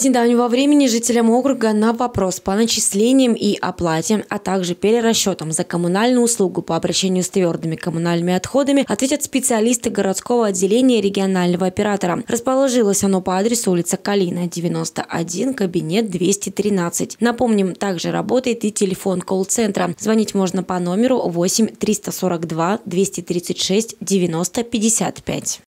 С недавнего времени жителям округа на вопрос по начислениям и оплате, а также перерасчетам за коммунальную услугу по обращению с твердыми коммунальными отходами ответят специалисты городского отделения регионального оператора. Расположилось оно по адресу улица Калина, 91, кабинет 213. Напомним, также работает и телефон колл-центра. Звонить можно по номеру 8 342 236 90 55.